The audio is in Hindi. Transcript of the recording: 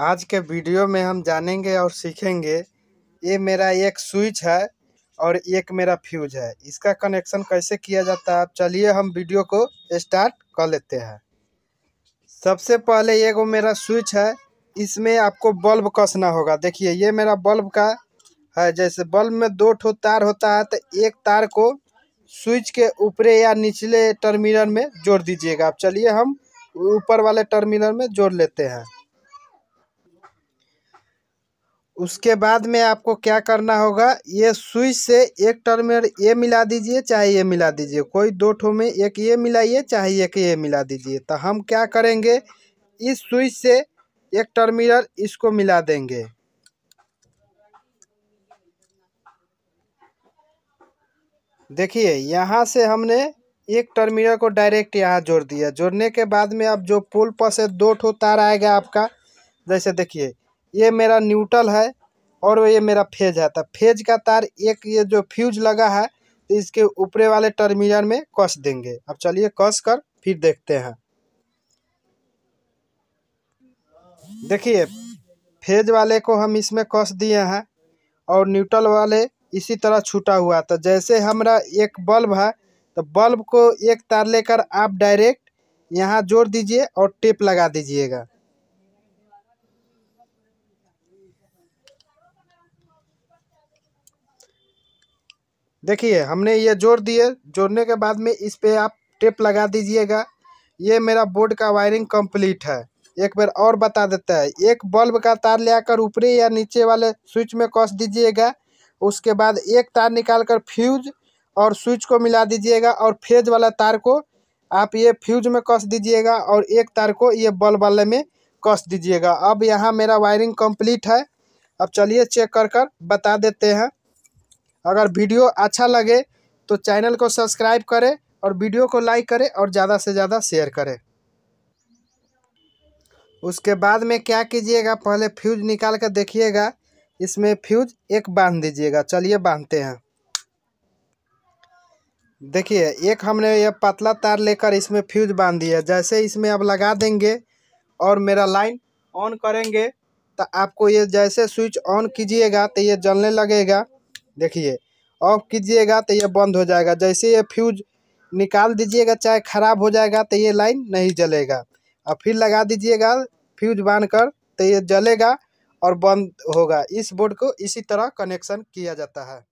आज के वीडियो में हम जानेंगे और सीखेंगे ये मेरा एक स्विच है और एक मेरा फ्यूज है इसका कनेक्शन कैसे किया जाता है चलिए हम वीडियो को स्टार्ट कर लेते हैं सबसे पहले ये वो मेरा स्विच है इसमें आपको बल्ब कसना होगा देखिए ये मेरा बल्ब का है जैसे बल्ब में दो ठो तार होता है तो एक तार को स्विच के ऊपरे या निचले टर्मिनल में जोड़ दीजिएगा अब चलिए हम ऊपर वाले टर्मिनल में जोड़ लेते हैं उसके बाद में आपको क्या करना होगा ये सुई से एक टर्मिनल ये मिला दीजिए चाहे ये मिला दीजिए कोई दो ठो में एक ये मिलाइए चाहे एक ये मिला दीजिए तो हम क्या करेंगे इस सुई से एक टर्मिनल इसको मिला देंगे देखिए यहाँ से हमने एक टर्मिनल को डायरेक्ट यहाँ जोड़ दिया जोड़ने के बाद में अब जो पुल पर से दो ठो तार आएगा आपका जैसे देखिए ये मेरा न्यूट्रल है और ये मेरा फेज है तो फेज का तार एक ये जो फ्यूज लगा है तो इसके ऊपरे वाले टर्मिनल में कस देंगे अब चलिए कस कर फिर देखते हैं देखिए फेज वाले को हम इसमें कस दिए हैं और न्यूट्रल वाले इसी तरह छूटा हुआ तो जैसे हमारा एक बल्ब है तो बल्ब को एक तार लेकर आप डायरेक्ट यहाँ जोड़ दीजिए और टेप लगा दीजिएगा देखिए हमने ये जोड़ दिए जोड़ने के बाद में इस पे आप टेप लगा दीजिएगा ये मेरा बोर्ड का वायरिंग कंप्लीट है एक बार और बता देता है एक बल्ब का तार ले आकर ऊपरी या नीचे वाले स्विच में कस दीजिएगा उसके बाद एक तार निकाल कर फ्यूज और स्विच को मिला दीजिएगा और फेज वाला तार को आप ये फ्यूज में कस दीजिएगा और एक तार को ये बल्ब वाले में कस दीजिएगा अब यहाँ मेरा वायरिंग कंप्लीट है अब चलिए चेक कर कर बता देते हैं अगर वीडियो अच्छा लगे तो चैनल को सब्सक्राइब करें और वीडियो को लाइक करें और ज़्यादा से ज़्यादा शेयर करें उसके बाद में क्या कीजिएगा पहले फ्यूज निकाल कर देखिएगा इसमें फ्यूज एक बांध दीजिएगा चलिए बांधते हैं देखिए एक हमने यह पतला तार लेकर इसमें फ्यूज बांध दिया जैसे इसमें अब लगा देंगे और मेरा लाइन ऑन करेंगे तो आपको ये जैसे स्विच ऑन कीजिएगा तो ये जलने लगेगा देखिए ऑफ कीजिएगा तो ये बंद हो जाएगा जैसे ये फ्यूज निकाल दीजिएगा चाहे ख़राब हो जाएगा तो ये लाइन नहीं जलेगा और फिर लगा दीजिएगा फ्यूज बांध कर तो ये जलेगा और बंद होगा इस बोर्ड को इसी तरह कनेक्शन किया जाता है